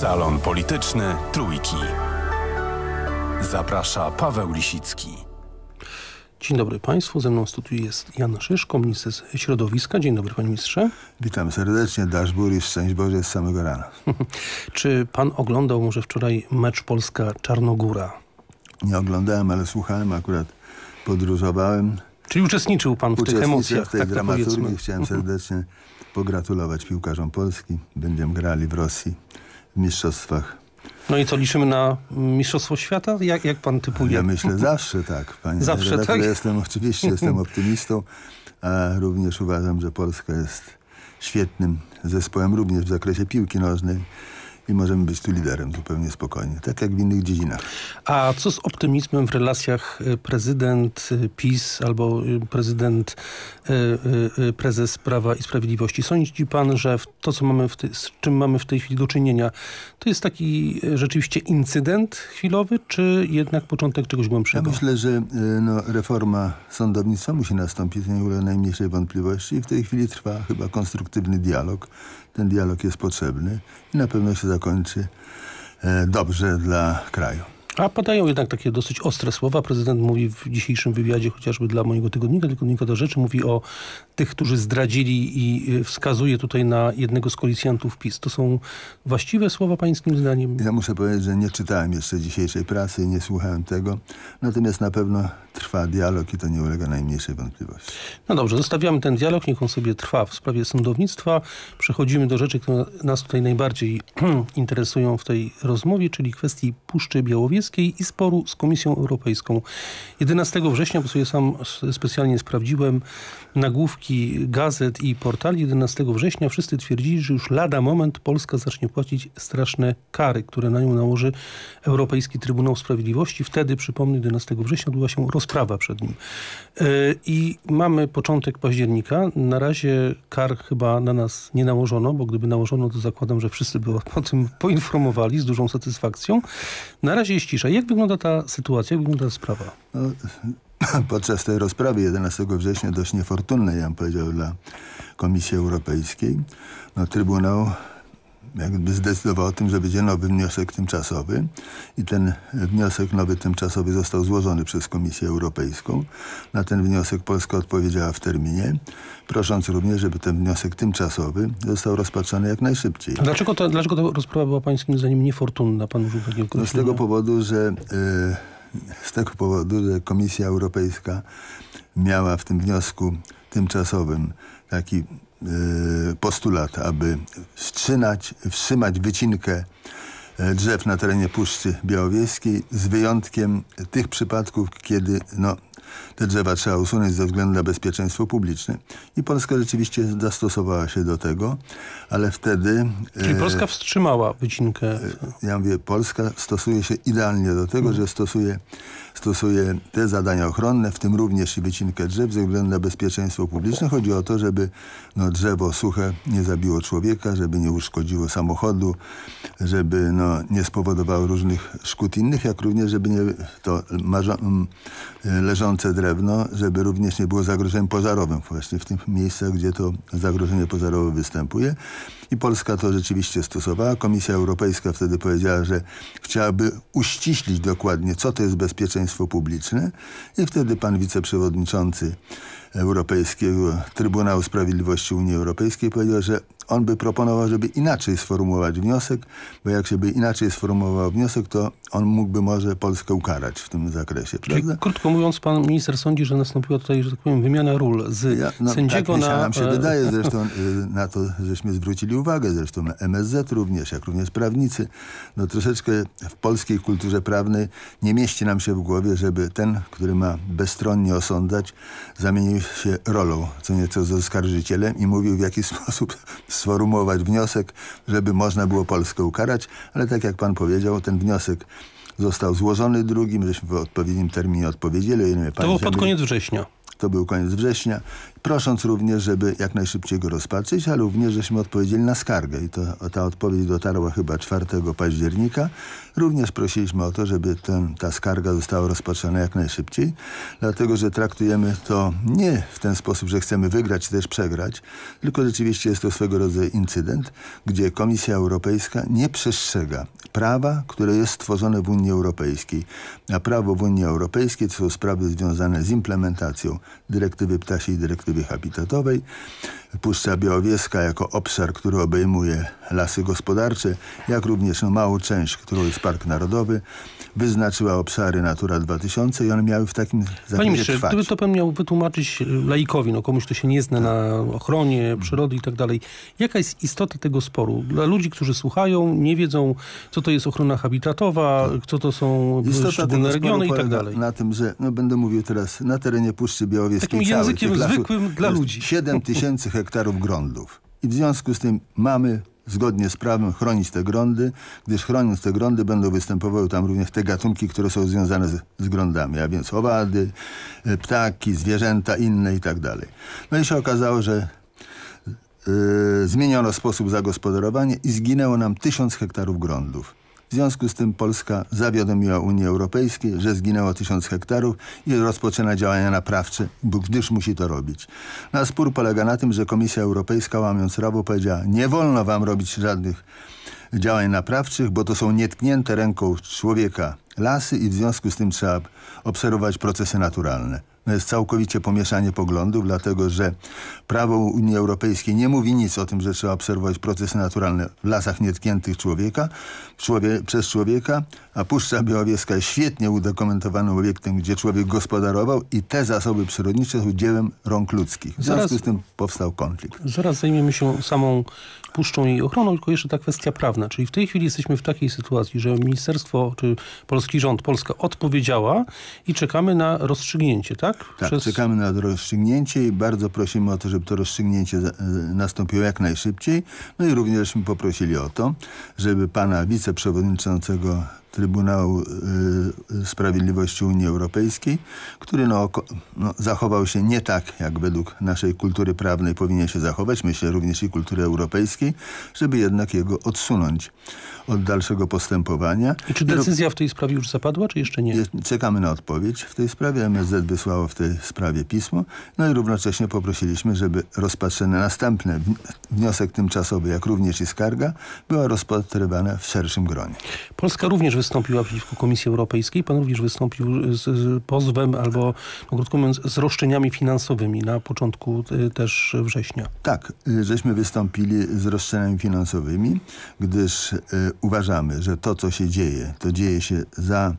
Salon Polityczny Trójki. Zaprasza Paweł Lisicki. Dzień dobry Państwu, ze mną w studiu jest Jan Szyszko, minister środowiska. Dzień dobry Panie Ministrze. Witam serdecznie, Daszbur i szczęść Boże z samego rana. Czy Pan oglądał może wczoraj mecz Polska-Czarnogóra? Nie oglądałem, ale słuchałem, akurat podróżowałem. Czyli uczestniczył Pan w Uczestniczę tych emocjach, w tej tak dramaturgii. Chciałem mhm. serdecznie pogratulować piłkarzom Polski. Będziemy grali w Rosji mistrzostwach. No i co, liczymy na Mistrzostwo Świata? Jak, jak pan typuje? Ja myślę zawsze tak. Panie zawsze tak? jestem oczywiście jestem optymistą, a również uważam, że Polska jest świetnym zespołem również w zakresie piłki nożnej i możemy być tu liderem zupełnie spokojnie, tak jak w innych dziedzinach. A co z optymizmem w relacjach y, prezydent y, PiS albo y, prezydent prezes Prawa i Sprawiedliwości? Sądzi pan, że to, co mamy tej, z czym mamy w tej chwili do czynienia, to jest taki rzeczywiście incydent chwilowy, czy jednak początek czegoś głębszego? Ja myślę, że no, reforma sądownictwa musi nastąpić, nie ulega najmniejszej wątpliwości i w tej chwili trwa chyba konstruktywny dialog ten dialog jest potrzebny i na pewno się zakończy e, dobrze dla kraju. A padają jednak takie dosyć ostre słowa. Prezydent mówi w dzisiejszym wywiadzie chociażby dla mojego tygodnika, tygodnika do rzeczy, mówi o tych, którzy zdradzili i y, wskazuje tutaj na jednego z koalicjantów PiS. To są właściwe słowa pańskim zdaniem? Ja muszę powiedzieć, że nie czytałem jeszcze dzisiejszej prasy nie słuchałem tego. Natomiast na pewno trwa dialog i to nie ulega najmniejszej wątpliwości. No dobrze, zostawiamy ten dialog, niech on sobie trwa w sprawie sądownictwa. Przechodzimy do rzeczy, które nas tutaj najbardziej interesują w tej rozmowie, czyli kwestii Puszczy Białowieskiej Europejskiej i sporu z Komisją Europejską. 11 września, bo sobie sam specjalnie sprawdziłem nagłówki gazet i portali, 11 września wszyscy twierdzili, że już lada moment Polska zacznie płacić straszne kary, które na nią nałoży Europejski Trybunał Sprawiedliwości. Wtedy, przypomnę, 11 września odbyła się rozprawa przed nim. E, I mamy początek października. Na razie kar chyba na nas nie nałożono, bo gdyby nałożono, to zakładam, że wszyscy by o tym poinformowali z dużą satysfakcją. Na razie, jeśli jak wygląda ta sytuacja, jak wygląda ta sprawa? No, podczas tej rozprawy 11 września, dość niefortunnej, ja bym powiedział, dla Komisji Europejskiej, no, Trybunał jakby zdecydował o tym, że będzie nowy wniosek tymczasowy i ten wniosek nowy tymczasowy został złożony przez Komisję Europejską. Na ten wniosek Polska odpowiedziała w terminie, prosząc również, żeby ten wniosek tymczasowy został rozpatrzony jak najszybciej. dlaczego ta, dlaczego ta rozprawa była pańskim zdaniem niefortunna? Pan użył no Z tego powodu, że... E, z tego powodu, że Komisja Europejska miała w tym wniosku tymczasowym taki Y, postulat, aby wstrzymać, wstrzymać wycinkę e, drzew na terenie Puszczy Białowieskiej z wyjątkiem tych przypadków, kiedy no, te drzewa trzeba usunąć ze względu na bezpieczeństwo publiczne. I Polska rzeczywiście zastosowała się do tego, ale wtedy... E, Czyli Polska wstrzymała wycinkę. E, ja mówię, Polska stosuje się idealnie do tego, że stosuje, stosuje te zadania ochronne, w tym również i wycinkę drzew ze względu na bezpieczeństwo publiczne. Chodzi o to, żeby no, drzewo suche nie zabiło człowieka, żeby nie uszkodziło samochodu, żeby no, nie spowodowało różnych szkód innych, jak również, żeby nie to mm, leżące palące drewno, żeby również nie było zagrożeniem pożarowym właśnie w tych miejscach, gdzie to zagrożenie pożarowe występuje. I Polska to rzeczywiście stosowała. Komisja Europejska wtedy powiedziała, że chciałaby uściślić dokładnie, co to jest bezpieczeństwo publiczne. I wtedy pan wiceprzewodniczący Europejskiego Trybunału Sprawiedliwości Unii Europejskiej powiedział, że on by proponował, żeby inaczej sformułować wniosek, bo jak się by inaczej sformułował wniosek, to on mógłby może Polskę ukarać w tym zakresie. Czyli, prawda? krótko mówiąc, pan minister sądzi, że nastąpiła tutaj, że tak powiem, wymiana ról z ja, no, tak sędziego tak, na... nam się e, wydaje, zresztą y, na to żeśmy zwrócili uwagę, zresztą MSZ również, jak również prawnicy. No troszeczkę w polskiej kulturze prawnej nie mieści nam się w głowie, żeby ten, który ma bezstronnie osądzać, zamienił się rolą, co nieco z oskarżycielem i mówił w jaki sposób sformułować wniosek, żeby można było Polskę ukarać, ale tak jak pan powiedział, ten wniosek został złożony drugim, żeśmy w odpowiednim terminie odpowiedzieli. To było pod koniec września to był koniec września, prosząc również, żeby jak najszybciej go rozpatrzyć, a również żeśmy odpowiedzieli na skargę i to, ta odpowiedź dotarła chyba 4 października. Również prosiliśmy o to, żeby ten, ta skarga została rozpatrzona jak najszybciej, dlatego że traktujemy to nie w ten sposób, że chcemy wygrać też przegrać, tylko rzeczywiście jest to swego rodzaju incydent, gdzie Komisja Europejska nie przestrzega prawa, które jest stworzone w Unii Europejskiej. A prawo w Unii Europejskiej to są sprawy związane z implementacją dyrektywy ptasiej i dyrektywy habitatowej Puszcza Białowieska jako obszar, który obejmuje lasy gospodarcze, jak również małą część, którą jest Park Narodowy, wyznaczyła obszary Natura 2000 i one miały w takim zakresie Panie ministrze, trwać. gdyby to pan miał wytłumaczyć laikowi, no komuś, kto się nie zna na ochronie przyrody i tak dalej, jaka jest istota tego sporu? Dla ludzi, którzy słuchają, nie wiedzą, co to jest ochrona habitatowa, co to są istota szczególne regiony i tak dalej. Na tym, że, no będę mówił teraz, na terenie Puszczy Białowieskiej Takim językiem zwykłym dla ludzi. 7 tysięcy hektarów grądów. I w związku z tym mamy zgodnie z prawem chronić te grądy, gdyż chroniąc te grądy będą występowały tam również te gatunki, które są związane z, z grądami, a więc owady, e, ptaki, zwierzęta inne i tak dalej. No i się okazało, że e, zmieniono sposób zagospodarowania i zginęło nam tysiąc hektarów grądów. W związku z tym Polska zawiadomiła Unię Europejską, że zginęło tysiąc hektarów i rozpoczyna działania naprawcze, gdyż musi to robić. Na spór polega na tym, że Komisja Europejska łamiąc prawo powiedziała nie wolno wam robić żadnych działań naprawczych, bo to są nietknięte ręką człowieka lasy i w związku z tym trzeba obserwować procesy naturalne jest całkowicie pomieszanie poglądów, dlatego że prawo Unii Europejskiej nie mówi nic o tym, że trzeba obserwować procesy naturalne w lasach nietkniętych człowieka, człowie przez człowieka, a Puszcza Białowieska jest świetnie udokumentowanym obiektem, gdzie człowiek gospodarował i te zasoby przyrodnicze są dziełem rąk ludzkich. W związku zaraz, z tym powstał konflikt. Zaraz zajmiemy się samą Puszczą i ochroną, tylko jeszcze ta kwestia prawna. Czyli w tej chwili jesteśmy w takiej sytuacji, że ministerstwo czy polski rząd, Polska odpowiedziała i czekamy na rozstrzygnięcie, tak? tak? Tak, Przez... czekamy na rozstrzygnięcie i bardzo prosimy o to, żeby to rozstrzygnięcie nastąpiło jak najszybciej. No i również poprosili o to, żeby pana wiceprzewodniczącego Trybunału y, Sprawiedliwości Unii Europejskiej, który no, no, zachował się nie tak, jak według naszej kultury prawnej powinien się zachować, myślę również i kultury europejskiej, żeby jednak jego odsunąć od dalszego postępowania. I czy decyzja w tej sprawie już zapadła, czy jeszcze nie? Czekamy na odpowiedź w tej sprawie. MSZ wysłało w tej sprawie pismo. No i równocześnie poprosiliśmy, żeby rozpatrzony następny wniosek tymczasowy, jak również i skarga, była rozpatrywana w szerszym gronie. Polska również wysłała wystąpiła przeciwko Komisji Europejskiej. Pan również wystąpił z, z pozwem albo, no, krótko mówiąc, z roszczeniami finansowymi na początku y, też września. Tak, y, żeśmy wystąpili z roszczeniami finansowymi, gdyż y, uważamy, że to, co się dzieje, to dzieje się za,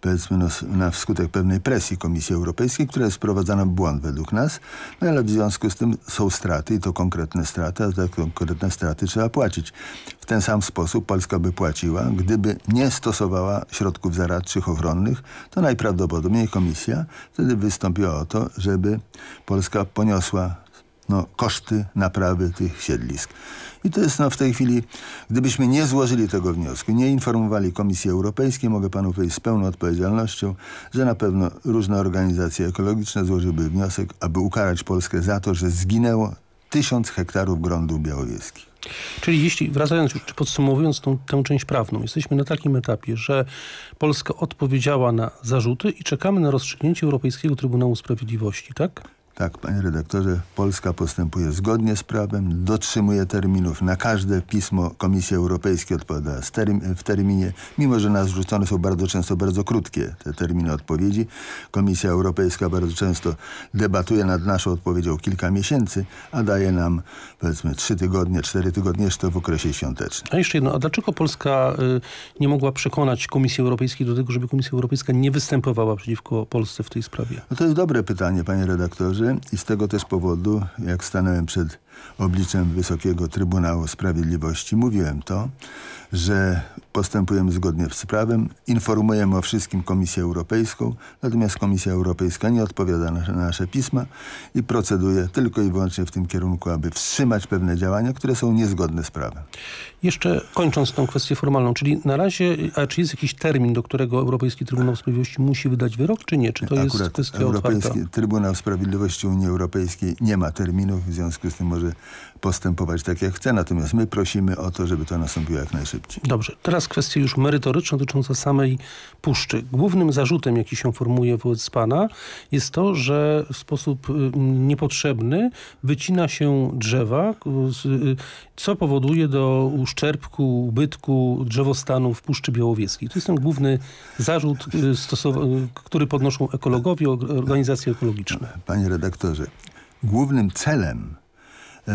powiedzmy, no, na wskutek pewnej presji Komisji Europejskiej, która jest wprowadzana w błąd według nas, no ale w związku z tym są straty i to konkretne straty, a za konkretne straty trzeba płacić. W ten sam sposób Polska by płaciła, gdyby nie stosować stosowała środków zaradczych ochronnych, to najprawdopodobniej komisja wtedy wystąpiła o to, żeby Polska poniosła no, koszty naprawy tych siedlisk. I to jest no, w tej chwili, gdybyśmy nie złożyli tego wniosku, nie informowali Komisji Europejskiej, mogę panu powiedzieć z pełną odpowiedzialnością, że na pewno różne organizacje ekologiczne złożyłyby wniosek, aby ukarać Polskę za to, że zginęło tysiąc hektarów grądów białowieskich. Czyli jeśli, wracając już, czy podsumowując tą, tę część prawną, jesteśmy na takim etapie, że Polska odpowiedziała na zarzuty i czekamy na rozstrzygnięcie Europejskiego Trybunału Sprawiedliwości, tak? Tak, panie redaktorze, Polska postępuje zgodnie z prawem, dotrzymuje terminów. Na każde pismo Komisja Europejska odpowiada w terminie, mimo że nas rzucone są bardzo często bardzo krótkie te terminy odpowiedzi. Komisja Europejska bardzo często debatuje nad naszą odpowiedzią kilka miesięcy, a daje nam powiedzmy trzy tygodnie, cztery tygodnie jeszcze w okresie świątecznym. A jeszcze jedno, a dlaczego Polska y, nie mogła przekonać Komisji Europejskiej do tego, żeby Komisja Europejska nie występowała przeciwko Polsce w tej sprawie? No to jest dobre pytanie, panie redaktorze i z tego też powodu, jak stanąłem przed obliczem Wysokiego Trybunału Sprawiedliwości. Mówiłem to, że postępujemy zgodnie z prawem, informujemy o wszystkim Komisję Europejską, natomiast Komisja Europejska nie odpowiada na nasze pisma i proceduje tylko i wyłącznie w tym kierunku, aby wstrzymać pewne działania, które są niezgodne z prawem. Jeszcze kończąc tą kwestię formalną, czyli na razie, a czy jest jakiś termin, do którego Europejski Trybunał Sprawiedliwości musi wydać wyrok, czy nie? Czy to Akurat jest kwestia Europejski, otwarta? Trybunał Sprawiedliwości Unii Europejskiej nie ma terminów, w związku z tym może może postępować tak jak chce, natomiast my prosimy o to, żeby to nastąpiło jak najszybciej. Dobrze, teraz kwestia już merytoryczna dotycząca samej puszczy. Głównym zarzutem, jaki się formuje wobec pana jest to, że w sposób y, niepotrzebny wycina się drzewa, y, co powoduje do uszczerbku, ubytku drzewostanu w Puszczy Białowieskiej. To jest ten główny zarzut, y, który podnoszą ekologowie, organizacje ekologiczne. Panie redaktorze, głównym celem E,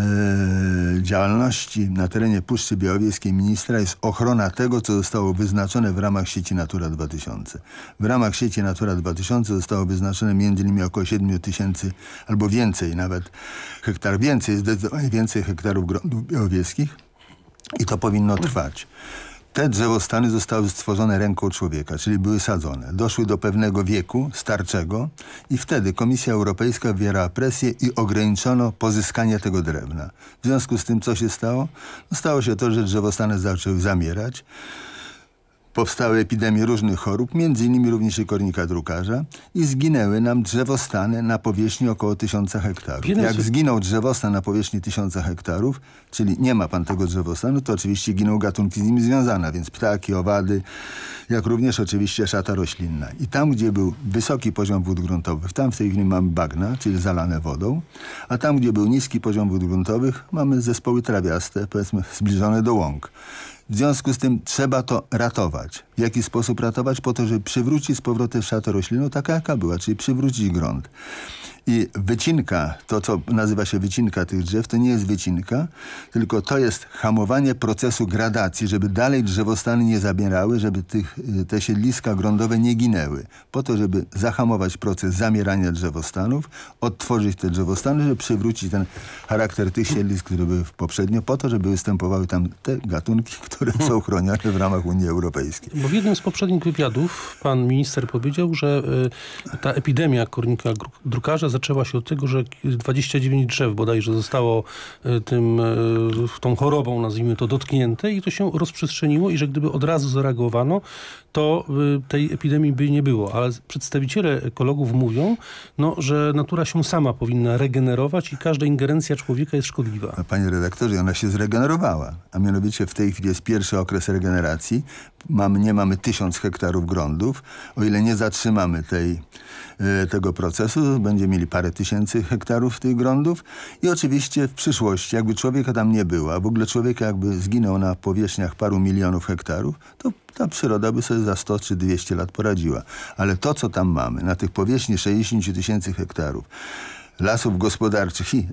działalności na terenie Puszczy Białowieskiej ministra jest ochrona tego, co zostało wyznaczone w ramach sieci Natura 2000. W ramach sieci Natura 2000 zostało wyznaczone między innymi około 7 tysięcy albo więcej nawet hektar więcej, zdecydowanie więcej hektarów gruntów białowieskich i to powinno trwać. Te drzewostany zostały stworzone ręką człowieka, czyli były sadzone. Doszły do pewnego wieku starczego i wtedy Komisja Europejska wywierała presję i ograniczono pozyskanie tego drewna. W związku z tym co się stało? No stało się to, że drzewostany zaczęły zamierać. Powstały epidemie różnych chorób, m.in. również i kornika drukarza i zginęły nam drzewostany na powierzchni około tysiąca hektarów. Jak zginął drzewostan na powierzchni tysiąca hektarów, czyli nie ma pan tego drzewostanu, to oczywiście giną gatunki z nim związane, więc ptaki, owady, jak również oczywiście szata roślinna. I tam, gdzie był wysoki poziom wód gruntowych, tam w tej chwili mamy bagna, czyli zalane wodą, a tam, gdzie był niski poziom wód gruntowych, mamy zespoły trawiaste, powiedzmy zbliżone do łąk. W związku z tym trzeba to ratować. W jaki sposób ratować? Po to, żeby przywrócić z powrotem szatę roślinną taka, jaka była, czyli przywrócić grunt. I wycinka, to co nazywa się wycinka tych drzew, to nie jest wycinka, tylko to jest hamowanie procesu gradacji, żeby dalej drzewostany nie zabierały, żeby tych, y, te siedliska grądowe nie ginęły. Po to, żeby zahamować proces zamierania drzewostanów, odtworzyć te drzewostany, żeby przywrócić ten charakter tych siedlisk, które były poprzednio, po to, żeby występowały tam te gatunki, które są chronione w ramach Unii Europejskiej. Bo w jednym z poprzednich wywiadów pan minister powiedział, że y, ta epidemia kornika drukarza zaczęła się od tego, że 29 drzew bodajże zostało e, tym, e, tą chorobą, nazwijmy to, dotknięte i to się rozprzestrzeniło i że gdyby od razu zareagowano, to e, tej epidemii by nie było. Ale przedstawiciele ekologów mówią, no, że natura się sama powinna regenerować i każda ingerencja człowieka jest szkodliwa. Panie redaktorze, ona się zregenerowała, a mianowicie w tej chwili jest pierwszy okres regeneracji nie mamy tysiąc hektarów grądów. O ile nie zatrzymamy tej, e, tego procesu, będziemy mieli parę tysięcy hektarów tych grądów. I oczywiście w przyszłości, jakby człowieka tam nie było, a w ogóle człowieka jakby zginął na powierzchniach paru milionów hektarów, to ta przyroda by sobie za 100 czy 200 lat poradziła. Ale to, co tam mamy, na tych powierzchni 60 tysięcy hektarów, Lasów Gospodarczych i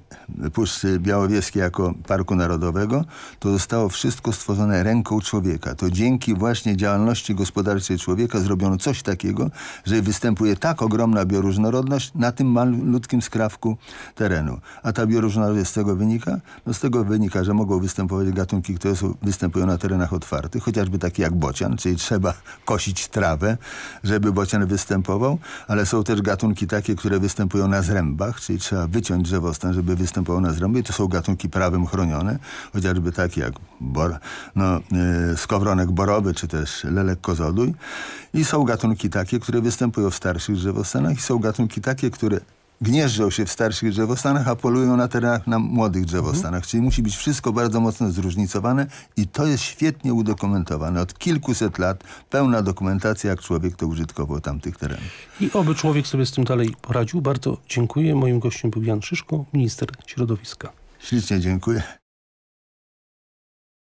Puszczy Białowieskiej jako Parku Narodowego, to zostało wszystko stworzone ręką człowieka. To dzięki właśnie działalności gospodarczej człowieka zrobiono coś takiego, że występuje tak ogromna bioróżnorodność na tym malutkim skrawku terenu. A ta bioróżnorodność z tego wynika? No z tego wynika, że mogą występować gatunki, które są, występują na terenach otwartych, chociażby takie jak bocian, czyli trzeba kosić trawę, żeby bocian występował, ale są też gatunki takie, które występują na zrębach, czyli trzeba wyciąć drzewostan, żeby występował na zręby. to są gatunki prawem chronione, chociażby takie jak bor, no, e, skowronek borowy czy też lelek kozodój. I są gatunki takie, które występują w starszych drzewostanach i są gatunki takie, które gnieżdżą się w starszych drzewostanach, a polują na terenach na młodych mhm. drzewostanach. Mhm. Czyli musi być wszystko bardzo mocno zróżnicowane i to jest świetnie udokumentowane. Od kilkuset lat pełna dokumentacja, jak człowiek to użytkował tamtych terenów. I oby człowiek sobie z tym dalej poradził. Bardzo dziękuję. Moim gościem był Jan Szyszko, minister środowiska. Ślicznie dziękuję.